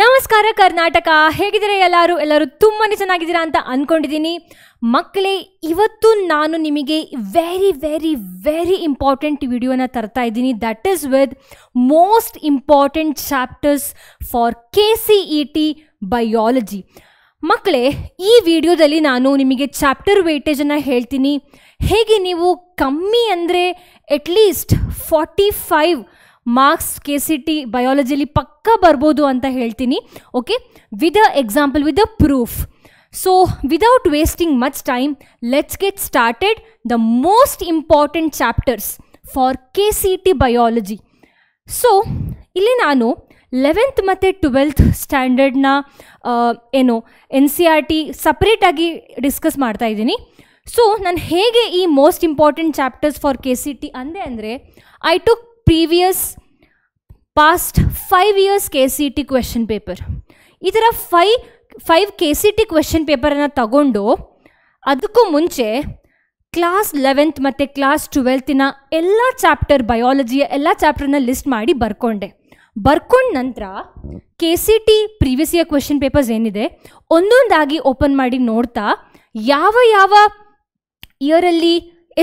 ನಮಸ್ಕಾರ ಕರ್ನಾಟಕ ಹೇಗಿದ್ದೀರಾ ಎಲ್ಲರೂ ಎಲ್ಲರೂ ತುಂಬಾ ಚೆನ್ನಾಗಿದ್ದೀರಾ ಅಂತ ಅಂದ್ಕೊಂಡಿದ್ದೀನಿ ಮಕ್ಕಳೇ ಇವತ್ತು ನಾನು ನಿಮಗೆ ವೆರಿ ವೆರಿ ವೆರಿ ಇಂಪಾರ್ಟೆಂಟ್ ವಿಡಿಯೋನ ತರ್ತಾ ಇದ್ದೀನಿ that is with most important chapters for K C E T biology ಮಕ್ಕಳೇ ಈ ವಿಡಿಯೋದಲ್ಲಿ ನಾನು ನಿಮಗೆ ಚಾಪ್ಟರ್ ವೇಟೇಜನ್ನು ಹೇಳ್ತೀನಿ ಹೇಗೆ ನೀವು ಕಮ್ಮಿ ಅಂದರೆ at least forty five marks K C T ಬಯಾಲಜಿಲಿ ಪಕ್ಕ ಬರ್ಬೋದು ಅಂತ ಹೇಳ್ತೀನಿ okay with a example with a proof so without wasting much time let's get started the most important chapters for K C T biology so ಇಲ್ಲಿ ನಾನು eleventh ಮತ್ತು twelfth ಸ್ಟ್ಯಾಂಡರ್ಡ್ನ ಏನು ಎನ್ ಸಿ ಆರ್ ಟಿ ಸಪ್ರೇಟಾಗಿ discuss ಮಾಡ್ತಾ ಇದ್ದೀನಿ so ನಾನು ಹೇಗೆ ಈ most important chapters for K C T ಅಂದೆ ಅಂದರೆ I took previous past five years K C T question paper ಈ ಥರ ಫೈ five K C T question ಪೇಪರನ್ನು ತಗೊಂಡು ಅದಕ್ಕೂ ಮುಂಚೆ ಕ್ಲಾಸ್ ಲೆವೆಂತ್ ಮತ್ತು ಕ್ಲಾಸ್ ಟ್ವೆಲ್ತಿನ ಎಲ್ಲ ಚಾಪ್ಟರ್ ಬಯಾಲಜಿಯ ಎಲ್ಲ ಚಾಪ್ಟರ್ನ ಲಿಸ್ಟ್ ಮಾಡಿ ಬರ್ಕೊಂಡೆ ಬರ್ಕೊಂಡ ನಂತರ K C T previous year question papers ಏನಿದೆ ಒಂದೊಂದಾಗಿ ಓಪನ್ ಮಾಡಿ ನೋಡ್ತಾ ಯಾವ ಯಾವ ಇಯರಲ್ಲಿ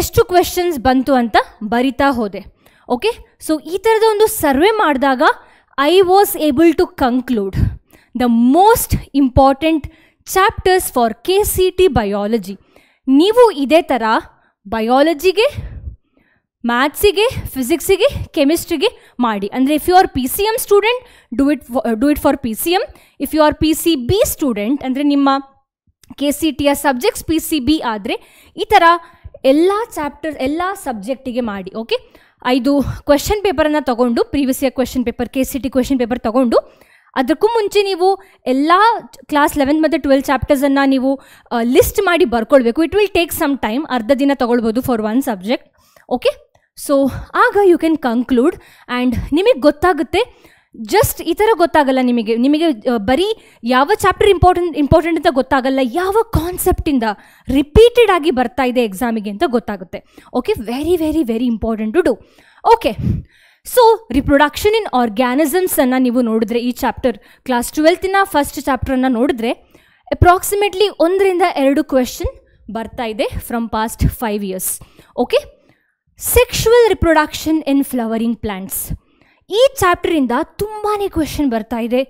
ಎಷ್ಟು ಕ್ವೆಶನ್ಸ್ ಬಂತು ಅಂತ ಬರಿತಾ ಹೋದೆ ಓಕೆ ಸೊ ಈ ಥರದ ಒಂದು ಸರ್ವೆ ಮಾಡಿದಾಗ I was able to conclude the most important chapters for K C T biology ನೀವು ಇದೇ ಥರ ಬಯಾಲಜಿಗೆ ಮ್ಯಾಥ್ಸಿಗೆ ಫಿಸಿಕ್ಸಿಗೆ ಕೆಮಿಸ್ಟ್ರಿಗೆ ಮಾಡಿ ಅಂದರೆ if you are P C M student do it do it for P C M if you are P C B student ಅಂದರೆ ನಿಮ್ಮ ಕೆ ಸಿ ಟಿಯ ಸಬ್ಜೆಕ್ಟ್ಸ್ ಪಿ ಸಿ ಬಿ ಆದರೆ ಈ ಥರ ಎಲ್ಲ ಚಾಪ್ಟರ್ ಎಲ್ಲ ಸಬ್ಜೆಕ್ಟಿಗೆ ಮಾಡಿ ಓಕೆ ಐದು ಕ್ವೆಶನ್ ಪೇಪರನ್ನು ತಗೊಂಡು previous year question paper K C T question paper ತಗೊಂಡು ಅದಕ್ಕೂ ಮುಂಚೆ ನೀವು ಎಲ್ಲ ಕ್ಲಾಸ್ ಲೆವೆನ್ ಮತ್ತು ಟ್ವೆಲ್ ಚಾಪ್ಟರ್ಸನ್ನು ನೀವು ಲಿಸ್ಟ್ ಮಾಡಿ ಬರ್ಕೊಳ್ಬೇಕು it will take some time ಅರ್ಧ ದಿನ ತೊಗೊಳ್ಬೋದು for one subject okay so ಆಗ ಯು ಕ್ಯಾನ್ ಕನ್ಕ್ಲೂಡ್ ಆ್ಯಂಡ್ ನಿಮಗೆ ಗೊತ್ತಾಗುತ್ತೆ ಜಸ್ಟ್ ಈ ಥರ ಗೊತ್ತಾಗಲ್ಲ ನಿಮಗೆ ನಿಮಗೆ ಬರೀ ಯಾವ ಚಾಪ್ಟರ್ ಇಂಪಾರ್ಟೆಂಟ್ ಇಂಪಾರ್ಟೆಂಟ್ ಅಂತ ಗೊತ್ತಾಗಲ್ಲ ಯಾವ ಕಾನ್ಸೆಪ್ಟಿಂದ ರಿಪೀಟೆಡ್ ಆಗಿ ಬರ್ತಾ ಇದೆ ಎಕ್ಸಾಮಿಗೆ ಅಂತ ಗೊತ್ತಾಗುತ್ತೆ okay very very very important to do okay so reproduction in ಆರ್ಗ್ಯಾನಿಸಮ್ಸನ್ನು ನೀವು ನೋಡಿದ್ರೆ ಈ ಚಾಪ್ಟರ್ ಕ್ಲಾಸ್ ಟ್ವೆಲ್ತಿನ ಫಸ್ಟ್ ಚಾಪ್ಟರನ್ನು ನೋಡಿದ್ರೆ ಅಪ್ರಾಕ್ಸಿಮೇಟ್ಲಿ ಒಂದರಿಂದ ಎರಡು ಕ್ವೆಶನ್ ಬರ್ತಾ ಇದೆ from past five years okay sexual reproduction in flowering plants ಈ ಚಾಪ್ಟರಿಂದ ತುಂಬಾ ಕ್ವೆಶನ್ ಬರ್ತಾ ಇದೆ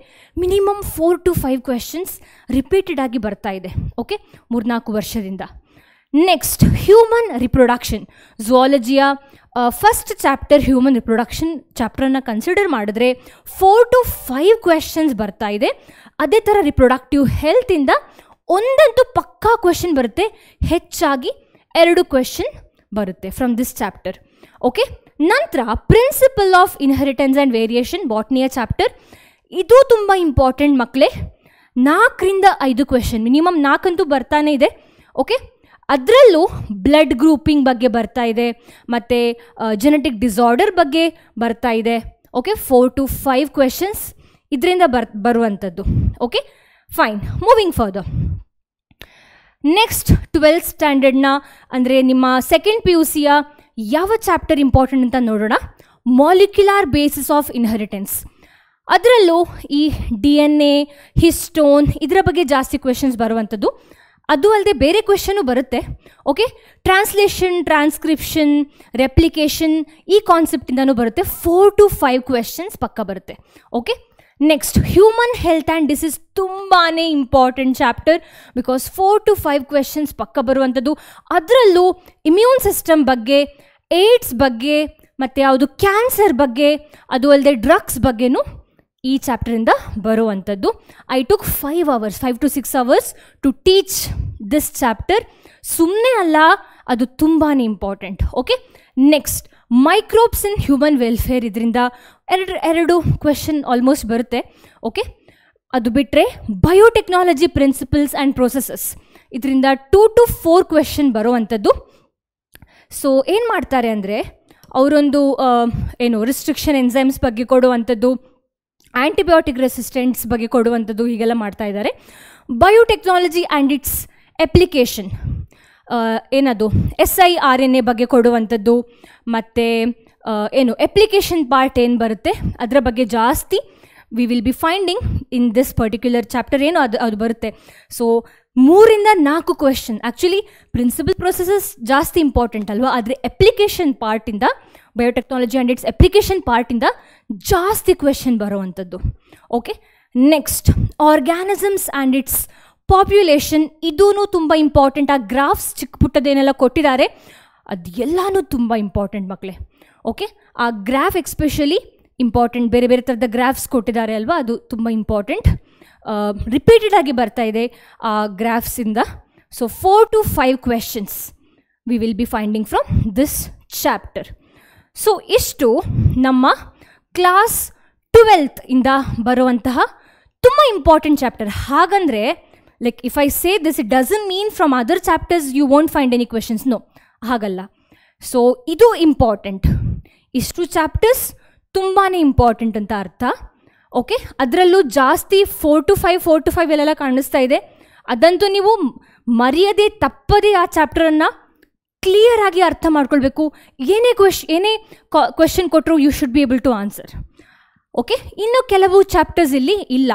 minimum four to five questions repeated ಆಗಿ ಬರ್ತಾ ಇದೆ ಓಕೆ ಮೂರ್ನಾಲ್ಕು ವರ್ಷದಿಂದ ನೆಕ್ಸ್ಟ್ ಹ್ಯೂಮನ್ ರಿಪ್ರೊಡಕ್ಷನ್ ಝುವಾಲಜಿಯ ಫಸ್ಟ್ ಚಾಪ್ಟರ್ ಹ್ಯೂಮನ್ ರಿಪ್ರೊಡಕ್ಷನ್ ಚಾಪ್ಟರ್ನ ಕನ್ಸಿಡರ್ ಮಾಡಿದ್ರೆ ಫೋರ್ ಟು ಫೈವ್ ಕ್ವೆಶನ್ಸ್ ಬರ್ತಾ ಇದೆ ಅದೇ ಥರ ರಿಪ್ರೊಡಕ್ಟಿವ್ ಹೆಲ್ತಿಂದ ಒಂದಂತೂ ಪಕ್ಕಾ ಕ್ವೆಶನ್ ಬರುತ್ತೆ ಹೆಚ್ಚಾಗಿ ಎರಡು ಕ್ವೆಶನ್ ಬರುತ್ತೆ ಫ್ರಮ್ ದಿಸ್ ಚಾಪ್ಟರ್ ಓಕೆ ನಂತರ principle of inheritance and variation ಬಾಟ್ನಿಯ ಚಾಪ್ಟರ್ ಇದು ತುಂಬ ಇಂಪಾರ್ಟೆಂಟ್ ಮಕ್ಕಳೇ ನಾಲ್ಕರಿಂದ ಐದು ಕ್ವೆಶನ್ ಮಿನಿಮಮ್ ನಾಲ್ಕಂತೂ ಬರ್ತಾನೆ ಇದೆ ಓಕೆ ಅದರಲ್ಲೂ ಬ್ಲಡ್ ಗ್ರೂಪಿಂಗ್ ಬಗ್ಗೆ ಬರ್ತಾ ಇದೆ ಮತ್ತು ಜೆನೆಟಿಕ್ ಡಿಸಾರ್ಡರ್ ಬಗ್ಗೆ ಬರ್ತಾ ಇದೆ okay four to five questions ಇದರಿಂದ ಬರ್ ಬರುವಂಥದ್ದು okay fine moving further next twelfth ಸ್ಟ್ಯಾಂಡರ್ಡ್ನ ಅಂದರೆ ನಿಮ್ಮ ಸೆಕೆಂಡ್ ಪಿ ಯು ಸಿಯ ಯಾವ ಚಾಪ್ಟರ್ ಇಂಪಾರ್ಟೆಂಟ್ ಅಂತ ನೋಡೋಣ ಮಾಲಿಕ್ಯುಲಾರ್ ಬೇಸಿಸ್ ಆಫ್ ಇನ್ಹೆರಿಟೆನ್ಸ್ ಅದರಲ್ಲೂ ಈ ಡಿ ಎನ್ ಎ ಹಿಸ್ಟೋನ್ ಇದರ ಬಗ್ಗೆ ಜಾಸ್ತಿ ಕ್ವೆಶನ್ಸ್ ಬರುವಂಥದ್ದು ಅದು ಅಲ್ಲದೆ ಬೇರೆ ಕ್ವೆಶನು ಬರುತ್ತೆ ಓಕೆ ಟ್ರಾನ್ಸ್ಲೇಷನ್ ಟ್ರಾನ್ಸ್ಕ್ರಿಪ್ಷನ್ ರೆಪ್ಲಿಕೇಶನ್ ಈ ಕಾನ್ಸೆಪ್ಟಿಂದನೂ ಬರುತ್ತೆ ಫೋರ್ ಟು ಫೈವ್ ಕ್ವೆಶನ್ಸ್ ಪಕ್ಕ ಬರುತ್ತೆ okay next human health and disease ತುಂಬಾ important chapter because four to five questions ಪಕ್ಕ ಬರುವಂಥದ್ದು ಅದರಲ್ಲೂ ಇಮ್ಯೂನ್ ಸಿಸ್ಟಮ್ ಬಗ್ಗೆ ಏಡ್ಸ್ ಬಗ್ಗೆ ಮತ್ತು ಯಾವುದು ಕ್ಯಾನ್ಸರ್ ಬಗ್ಗೆ ಅದು ಅಲ್ಲದೆ ಡ್ರಗ್ಸ್ ಬಗ್ಗೆನೂ ಈ ಚಾಪ್ಟರಿಂದ ಬರುವಂಥದ್ದು I took five hours five to six hours to teach this chapter ಸುಮ್ಮನೆ ಅಲ್ಲ ಅದು ತುಂಬಾ important okay next microbes in human welfare ಇದರಿಂದ ಎರಡು ಎರಡು ಕ್ವೆಶನ್ ಆಲ್ಮೋಸ್ಟ್ ಬರುತ್ತೆ ಓಕೆ ಅದು ಬಿಟ್ಟರೆ ಬಯೋಟೆಕ್ನಾಲಜಿ ಪ್ರಿನ್ಸಿಪಲ್ಸ್ ಆ್ಯಂಡ್ ಪ್ರೊಸೆಸಸ್ ಇದರಿಂದ ಟೂ ಟು ಫೋರ್ ಕ್ವೆಶನ್ ಬರುವಂಥದ್ದು ಸೊ ಏನು ಮಾಡ್ತಾರೆ ಅಂದರೆ ಅವರೊಂದು ಏನು ರಿಸ್ಟ್ರಿಕ್ಷನ್ ಎನ್ಸೈಮ್ಸ್ ಬಗ್ಗೆ ಕೊಡುವಂಥದ್ದು ಆ್ಯಂಟಿಬಯೋಟಿಕ್ ರೆಸಿಸ್ಟೆಂಟ್ಸ್ ಬಗ್ಗೆ ಕೊಡುವಂಥದ್ದು ಹೀಗೆಲ್ಲ ಮಾಡ್ತಾ ಇದ್ದಾರೆ ಬಯೋಟೆಕ್ನಾಲಜಿ ಆ್ಯಂಡ್ ಇಟ್ಸ್ ಅಪ್ಲಿಕೇಶನ್ ಏನದು S I R N A ಬಗ್ಗೆ ಕೊಡುವಂಥದ್ದು ಮತ್ತು ಏನು ಎಪ್ಲಿಕೇಶನ್ ಪಾರ್ಟ್ ಏನು ಬರುತ್ತೆ ಅದರ ಬಗ್ಗೆ ಜಾಸ್ತಿ we will be finding in this particular chapter ಏನು ಅದು ಅದು ಬರುತ್ತೆ ಸೊ ಮೂರಿಂದ ನಾಲ್ಕು ಕ್ವೆಶನ್ ಆ್ಯಕ್ಚುಲಿ ಪ್ರಿನ್ಸಿಪಲ್ ಪ್ರೊಸೆಸಸ್ ಜಾಸ್ತಿ ಇಂಪಾರ್ಟೆಂಟ್ ಅಲ್ವಾ ಆದರೆ ಎಪ್ಲಿಕೇಶನ್ ಪಾರ್ಟಿಂದ ಬಯೋಟೆಕ್ನಾಲಜಿ ಆ್ಯಂಡ್ ಇಟ್ಸ್ ಎಪ್ಲಿಕೇಶನ್ ಪಾರ್ಟಿಂದ ಜಾಸ್ತಿ ಕ್ವೆಶನ್ ಬರುವಂಥದ್ದು okay next organisms and its population ಇದೂ ತುಂಬ ಇಂಪಾರ್ಟೆಂಟ್ ಆ ಗ್ರಾಫ್ಸ್ ಚಿಕ್ಕ ಪುಟ್ಟದೇನೆಲ್ಲ ಕೊಟ್ಟಿದ್ದಾರೆ ಅದೆಲ್ಲನೂ ತುಂಬ ಇಂಪಾರ್ಟೆಂಟ್ ಮಕ್ಕಳೇ ಓಕೆ ಆ ಗ್ರಾಫ್ ಎಕ್ಸ್ಪೆಷಲಿ ಇಂಪಾರ್ಟೆಂಟ್ ಬೇರೆ ಬೇರೆ ಥರದ ಗ್ರಾಫ್ಸ್ ಕೊಟ್ಟಿದ್ದಾರೆ ಅಲ್ವಾ ಅದು ತುಂಬ ಇಂಪಾರ್ಟೆಂಟ್ ರಿಪೀಟೆಡ್ ಆಗಿ ಬರ್ತಾ ಇದೆ ಆ ಗ್ರಾಫ್ಸಿಂದ so four to five questions we will be finding from this chapter so ಇಷ್ಟು ನಮ್ಮ ಕ್ಲಾಸ್ ಟ್ವೆಲ್ತ್ ಇಂದ ಬರುವಂತಹ ತುಂಬ ಇಂಪಾರ್ಟೆಂಟ್ ಚಾಪ್ಟರ್ ಹಾಗಂದರೆ like if I say this it doesn't mean from other chapters you won't find any questions no ಹಾಗಲ್ಲ so ಇದು important ಇಷ್ಟು chapters ತುಂಬಾ ಇಂಪಾರ್ಟೆಂಟ್ ಅಂತ ಅರ್ಥ ಓಕೆ ಅದರಲ್ಲೂ ಜಾಸ್ತಿ four to five four to five ಎಲ್ಲೆಲ್ಲ ಕಾಣಿಸ್ತಾ ಇದೆ ಅದಂತೂ ನೀವು ಮರೆಯದೆ ತಪ್ಪದೇ ಆ ಚಾಪ್ಟರನ್ನು ಕ್ಲಿಯರ್ ಆಗಿ ಅರ್ಥ ಮಾಡ್ಕೊಳ್ಬೇಕು ಏನೇ ಕ್ವೆಶ್ ಏನೇ ಕ್ವೆಶನ್ ಕೊಟ್ಟರು you should be able to answer okay ಇನ್ನು ಕೆಲವು ಚಾಪ್ಟರ್ಸ್ ಇಲ್ಲಿ ಇಲ್ಲ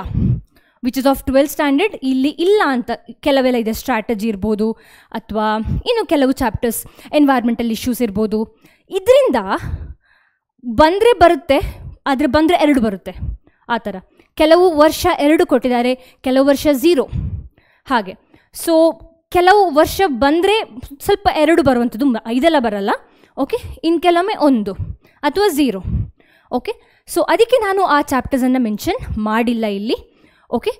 which is of twelfth standard ಇಲ್ಲಿ ಇಲ್ಲ ಅಂತ ಕೆಲವೆಲ್ಲ ಇದೆ ಸ್ಟ್ರಾಟಜಿ ಇರ್ಬೋದು ಅಥವಾ ಇನ್ನು ಕೆಲವು ಚಾಪ್ಟರ್ಸ್ ಎನ್ವೈರ್ಮೆಂಟಲ್ ಇಶ್ಯೂಸ್ ಇರ್ಬೋದು ಇದರಿಂದ ಬಂದರೆ ಬರುತ್ತೆ ಆದರೆ ಬಂದರೆ ಎರಡು ಬರುತ್ತೆ ಆ ಥರ ಕೆಲವು ವರ್ಷ ಎರಡು ಕೊಟ್ಟಿದ್ದಾರೆ ಕೆಲವು ವರ್ಷ ಝೀರೋ ಹಾಗೆ ಸೊ ಕೆಲವು ವರ್ಷ ಬಂದರೆ ಸ್ವಲ್ಪ ಎರಡು ಬರುವಂಥದ್ದು ಐದೆಲ್ಲ ಬರಲ್ಲ ಓಕೆ ಇನ್ನು ಕೆಲವೊಮ್ಮೆ ಒಂದು ಅಥವಾ ಝೀರೋ ಓಕೆ ಸೊ ಅದಕ್ಕೆ ನಾನು ಆ ಚಾಪ್ಟರ್ಸನ್ನು ಮೆನ್ಷನ್ ಮಾಡಿಲ್ಲ ಇಲ್ಲಿ okay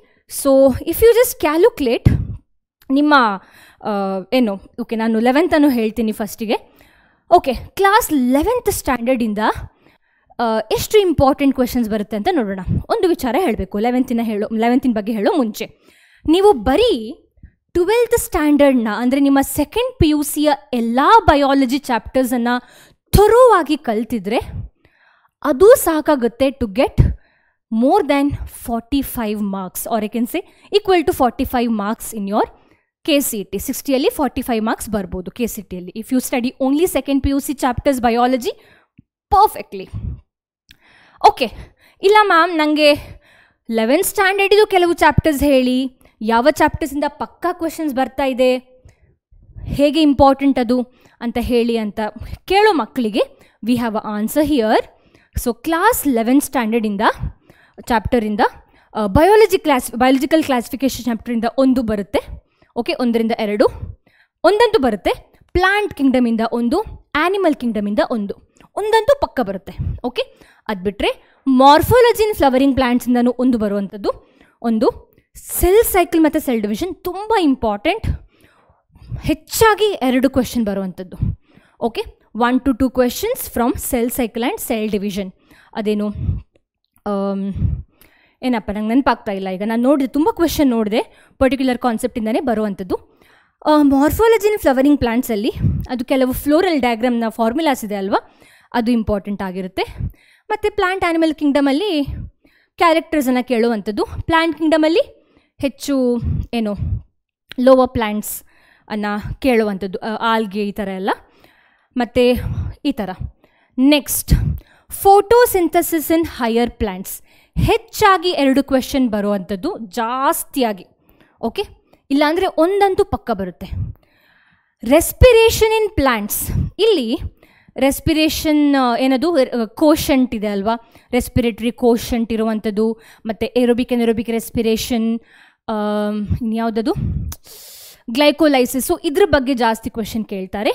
so if you just calculate ನಿಮ್ಮ ಏನು ಓಕೆ ನಾನು ಲೆವೆಂತನ್ನು ಹೇಳ್ತೀನಿ ಫಸ್ಟಿಗೆ ಓಕೆ ಕ್ಲಾಸ್ ಲೆವೆಂತ್ ಸ್ಟ್ಯಾಂಡರ್ಡಿಂದ ಎಷ್ಟು ಇಂಪಾರ್ಟೆಂಟ್ ಕ್ವೆಶನ್ಸ್ ಬರುತ್ತೆ ಅಂತ ನೋಡೋಣ ಒಂದು ವಿಚಾರ ಹೇಳಬೇಕು ಲೆವೆಂತಿನ ಹೇಳೋ ಲೆವೆಂತಿನ ಬಗ್ಗೆ ಹೇಳೋ ಮುಂಚೆ ನೀವು ಬರೀ ಟ್ವೆಲ್ತ್ ಸ್ಟ್ಯಾಂಡರ್ಡ್ನ ಅಂದರೆ ನಿಮ್ಮ ಸೆಕೆಂಡ್ ಪಿ ಯು ಸಿಯ ಎಲ್ಲ ಬಯಾಲಜಿ ಚಾಪ್ಟರ್ಸನ್ನು ಥೊರೋವಾಗಿ ಕಲ್ತಿದ್ರೆ ಅದು ಸಾಕಾಗುತ್ತೆ to get more forty five marks or I can say equal to forty five marks in your K C T ಸಿಕ್ಸ್ಟಿಯಲ್ಲಿ ಫಾರ್ಟಿ ಫೈವ್ ಮಾರ್ಕ್ಸ್ ಬರ್ಬೋದು ಕೆ ಸಿ ಟಿಯಲ್ಲಿ if you study only second P U C chapters biology perfectly okay ಇಲ್ಲ ma'am ನನಗೆ eleven ಸ್ಟ್ಯಾಂಡರ್ಡಿದು ಕೆಲವು chapters ಹೇಳಿ ಯಾವ ಚಾಪ್ಟರ್ಸಿಂದ ಪಕ್ಕಾ ಕ್ವೆಶನ್ಸ್ ಬರ್ತಾ ಇದೆ ಹೇಗೆ ಇಂಪಾರ್ಟೆಂಟ್ ಅದು ಅಂತ ಹೇಳಿ ಅಂತ ಕೇಳೋ ಮಕ್ಕಳಿಗೆ we have a answer here so class eleven ಸ್ಟ್ಯಾಂಡರ್ಡಿಂದ ಚಾಪ್ಟರಿಂದ ಬಯಾಲಜಿ ಕ್ಲಾಸ್ ಬಯಾಲಜಿಕಲ್ ಕ್ಲಾಸಿಫಿಕೇಶನ್ ಚಾಪ್ಟರಿಂದ ಒಂದು ಬರುತ್ತೆ ಓಕೆ ಒಂದರಿಂದ ಎರಡು ಒಂದಂತೂ ಬರುತ್ತೆ ಪ್ಲಾಂಟ್ ಕಿಂಗ್ಡಮಿಂದ ಒಂದು ಆ್ಯನಿಮಲ್ ಕಿಂಗ್ಡಮಿಂದ ಒಂದು ಒಂದಂತೂ ಪಕ್ಕ ಬರುತ್ತೆ ಓಕೆ ಅದು ಬಿಟ್ಟರೆ ಮಾರ್ಫಾಲಜಿ ಇನ್ ಫ್ಲವರಿಂಗ್ ಪ್ಲಾಂಟ್ಸಿಂದನೂ ಒಂದು ಬರುವಂಥದ್ದು ಒಂದು ಸೆಲ್ ಸೈಕಲ್ ಮತ್ತು ಸೆಲ್ ಡಿವಿಷನ್ ತುಂಬ ಇಂಪಾರ್ಟೆಂಟ್ ಹೆಚ್ಚಾಗಿ ಎರಡು ಕ್ವೆಶನ್ ಬರುವಂಥದ್ದು okay one to two questions from cell cycle and cell division ಅದೇನು ಏನಪ್ಪ ನಂಗೆ ನೆನಪಾಗ್ತಾ ಇಲ್ಲ ಈಗ ನಾನು ನೋಡಿದೆ ತುಂಬ ಕ್ವೆಶನ್ ನೋಡಿದೆ ಪರ್ಟಿಕ್ಯುಲರ್ ಕಾನ್ಸೆಪ್ಟಿಂದನೇ ಬರುವಂಥದ್ದು ಮಾರ್ಫಾಲಜಿನ್ ಫ್ಲವರಿಂಗ್ ಪ್ಲಾಂಟ್ಸಲ್ಲಿ ಅದು ಕೆಲವು ಫ್ಲೋರಲ್ ಡಯಾಗ್ರಾಮ್ನ ಫಾರ್ಮುಲಾಸ್ ಇದೆ ಅಲ್ವಾ ಅದು ಇಂಪಾರ್ಟೆಂಟ್ ಆಗಿರುತ್ತೆ ಮತ್ತು ಪ್ಲ್ಯಾಂಟ್ ಆ್ಯನಿಮಲ್ ಕಿಂಗ್ಡಮಲ್ಲಿ ಕ್ಯಾರೆಕ್ಟರ್ಸನ್ನು ಕೇಳುವಂಥದ್ದು ಪ್ಲ್ಯಾಂಟ್ ಕಿಂಗ್ಡಮಲ್ಲಿ ಹೆಚ್ಚು ಏನು ಲೋವರ್ ಪ್ಲ್ಯಾಂಟ್ಸ್ ಅನ್ನು ಕೇಳುವಂಥದ್ದು ಆಲ್ಗೆ ಈ ಥರ ಎಲ್ಲ ಮತ್ತು ಈ ಥರ next photosynthesis in higher plants ಹೆಚ್ಚಾಗಿ ಎರಡು ಕ್ವೆಶನ್ ಬರುವಂಥದ್ದು ಜಾಸ್ತಿಯಾಗಿ ಓಕೆ ಇಲ್ಲಾಂದರೆ ಒಂದಂತೂ ಪಕ್ಕ ಬರುತ್ತೆ ರೆಸ್ಪಿರೇಷನ್ ಇನ್ ಪ್ಲ್ಯಾಂಟ್ಸ್ ಇಲ್ಲಿ ರೆಸ್ಪಿರೇಷನ್ ಏನದು ಕೋಶಂಟ್ ಇದೆ ಅಲ್ವಾ ರೆಸ್ಪಿರೇಟ್ರಿ ಕೋಶಂಟ್ ಇರುವಂಥದ್ದು ಮತ್ತು ಏರೋಬಿಕ್ ಎನರೋಬಿಕ್ ರೆಸ್ಪಿರೇಷನ್ ಯಾವುದದು ಗ್ಲೈಕೋಲೈಸಿಸು ಇದ್ರ ಬಗ್ಗೆ ಜಾಸ್ತಿ ಕ್ವೆಶನ್ ಕೇಳ್ತಾರೆ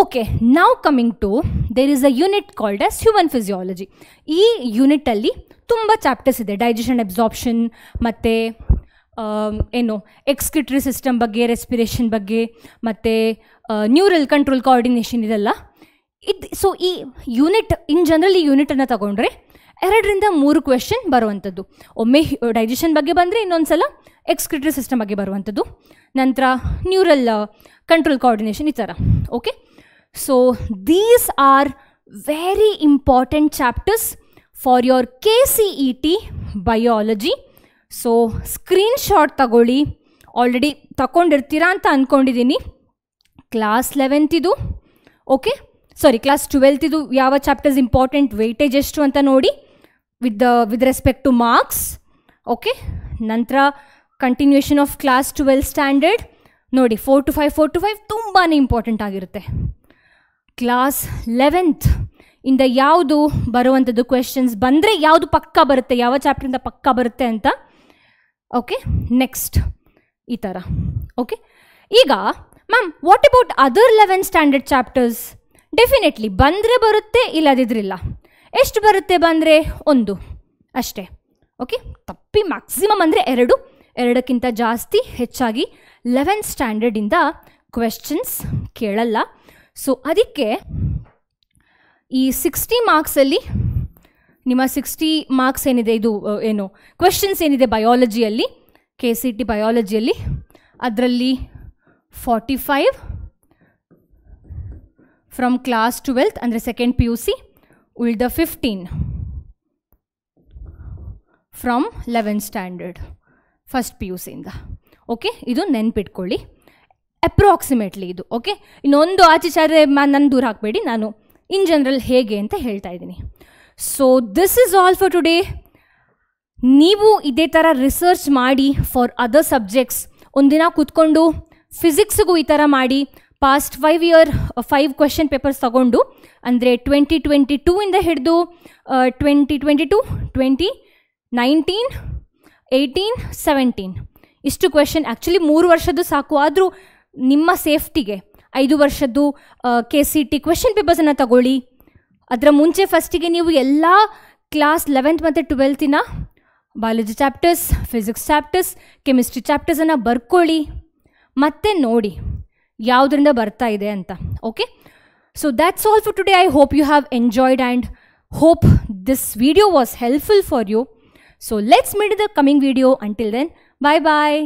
ಓಕೆ ನಾವು coming to there is a unit called as human physiology ಈ ಯೂನಿಟಲ್ಲಿ ತುಂಬ ಚಾಪ್ಟರ್ಸ್ ಇದೆ ಡೈಜೆಷನ್ ಅಬ್ಸಾರ್ಪ್ಷನ್ ಮತ್ತು ಏನು ಎಕ್ಸ್ಕ್ರಿಟ್ರಿ ಸಿಸ್ಟಮ್ ಬಗ್ಗೆ ರೆಸ್ಪಿರೇಷನ್ ಬಗ್ಗೆ ಮತ್ತು ನ್ಯೂರಲ್ ಕಂಟ್ರೋಲ್ ಕೋಆರ್ಡಿನೇಷನ್ ಇದೆಲ್ಲ ಇದು ಸೊ ಈ ಯೂನಿಟ್ ಇನ್ ಜನರಲ್ ಈ ಯೂನಿಟನ್ನು ತಗೊಂಡ್ರೆ ಎರಡರಿಂದ ಮೂರು ಕ್ವೆಶನ್ ಬರುವಂಥದ್ದು ಒಮ್ಮೆ ಡೈಜೆಷನ್ ಬಗ್ಗೆ ಬಂದರೆ ಇನ್ನೊಂದು ಸಲ ಎಕ್ಸ್ಕ್ರಿಟ್ರಿ ಸಿಸ್ಟಮ್ ಬಗ್ಗೆ ಬರುವಂಥದ್ದು ನಂತರ ನ್ಯೂರಲ್ ಕಂಟ್ರೋಲ್ ಕೋಆರ್ಡಿನೇಷನ್ ಈ ಥರ okay So these are very important chapters for your KCET biology. So screenshot ತಗೊಳ್ಳಿ ಆಲ್ರೆಡಿ ತಗೊಂಡಿರ್ತೀರಾ ಅಂತ ಅಂದ್ಕೊಂಡಿದ್ದೀನಿ ಕ್ಲಾಸ್ ಲೆವೆಂತಿದು ಓಕೆ ಸಾರಿ ಕ್ಲಾಸ್ ಟ್ವೆಲ್ತಿದು ಯಾವ ಚಾಪ್ಟರ್ಸ್ ಇಂಪಾರ್ಟೆಂಟ್ ವೆಯ್ಟೇಜ್ ಎಷ್ಟು ಅಂತ ನೋಡಿ with with respect to marks okay ನಂತರ continuation of class twelve standard ನೋಡಿ four to five four to five ತುಂಬಾ ಇಂಪಾರ್ಟೆಂಟ್ ಆಗಿರುತ್ತೆ ಕ್ಲಾಸ್ ಲೆವೆಂತ್ ಇಂದ ಯಾವುದು ಬರುವಂಥದ್ದು ಕ್ವೆಶನ್ಸ್ ಬಂದರೆ ಯಾವುದು ಪಕ್ಕ ಬರುತ್ತೆ ಯಾವ ಚಾಪ್ಟರಿಂದ ಪಕ್ಕ ಬರುತ್ತೆ ಅಂತ ಓಕೆ ನೆಕ್ಸ್ಟ್ ಈ ಥರ ಓಕೆ ಈಗ ma'am what about other eleven standard chapters definitely ಬಂದರೆ ಬರುತ್ತೆ ಇಲ್ಲದಿದ್ರಿಲ್ಲ ಎಷ್ಟು ಬರುತ್ತೆ ಬಂದರೆ ಒಂದು ಅಷ್ಟೇ ಓಕೆ ತಪ್ಪಿ ಮ್ಯಾಕ್ಸಿಮಮ್ ಅಂದರೆ ಎರಡು ಎರಡಕ್ಕಿಂತ ಜಾಸ್ತಿ ಹೆಚ್ಚಾಗಿ ಲೆವೆನ್ ಸ್ಟ್ಯಾಂಡರ್ಡಿಂದ ಕ್ವೆಶ್ಚನ್ಸ್ ಕೇಳಲ್ಲ ಸೊ ಅದಕ್ಕೆ ಈ ಸಿಕ್ಸ್ಟಿ ಮಾರ್ಕ್ಸಲ್ಲಿ ನಿಮ್ಮ ಸಿಕ್ಸ್ಟಿ ಮಾರ್ಕ್ಸ್ ಏನಿದೆ ಇದು ಏನು ಕ್ವೆಶನ್ಸ್ ಏನಿದೆ ಬಯಾಲಜಿಯಲ್ಲಿ ಕೆ ಸಿ ಟಿ ಬಯಾಲಜಿಯಲ್ಲಿ ಅದರಲ್ಲಿ forty five from class twelfth ಅಂದರೆ second P U C the fifteen from eleven standard first P U ಸಿಯಿಂದ ಓಕೆ ಇದು ನೆನ್ಪಿಟ್ಕೊಳ್ಳಿ ಅಪ್ರಾಕ್ಸಿಮೇಟ್ಲಿ ಇದು ಓಕೆ ಇನ್ನೊಂದು ಆಚೆಚಾರೆ ನನ್ನ ದೂರ ಹಾಕಬೇಡಿ ನಾನು ಇನ್ ಜನರಲ್ ಹೇಗೆ ಅಂತ ಹೇಳ್ತಾ ಇದ್ದೀನಿ so this is all for today ನೀವು ಇದೇ ಥರ ರಿಸರ್ಚ್ ಮಾಡಿ ಫಾರ್ ಅದರ್ ಸಬ್ಜೆಕ್ಟ್ಸ್ ಒಂದಿನ ಕೂತ್ಕೊಂಡು ಫಿಸಿಕ್ಸ್ಗೂ ಈ ಥರ ಮಾಡಿ past five year five question papers ತಗೊಂಡು ಅಂದರೆ ಟ್ವೆಂಟಿ ಟ್ವೆಂಟಿ ಟೂ ಇಂದ ಹಿಡಿದು twenty twenty to twenty nineteen eighteen seventeen ಇಷ್ಟು ಕ್ವೆಶನ್ ಆ್ಯಕ್ಚುಲಿ ಮೂರು ವರ್ಷದ್ದು ಸಾಕು ಆದರೂ ನಿಮ್ಮ ಸೇಫ್ಟಿಗೆ ಐದು ವರ್ಷದ್ದು ಕೆ ಸಿ ಟಿ ಕ್ವೆಶನ್ ಪೇಪರ್ಸನ್ನು ತಗೊಳ್ಳಿ ಅದರ ಮುಂಚೆ ಫಸ್ಟಿಗೆ ನೀವು ಎಲ್ಲ ಕ್ಲಾಸ್ ಲೆವೆಂತ್ ಮತ್ತು ಟ್ವೆಲ್ತಿನ biology chapters physics chapters chemistry ಚಾಪ್ಟರ್ಸನ್ನು ಬರ್ಕೊಳ್ಳಿ ಮತ್ತೆ ನೋಡಿ ಯಾವುದರಿಂದ ಬರ್ತಾ ಇದೆ ಅಂತ okay so that's all for today I hope you have enjoyed and hope this video was helpful for you so let's meet the coming video until then bye bye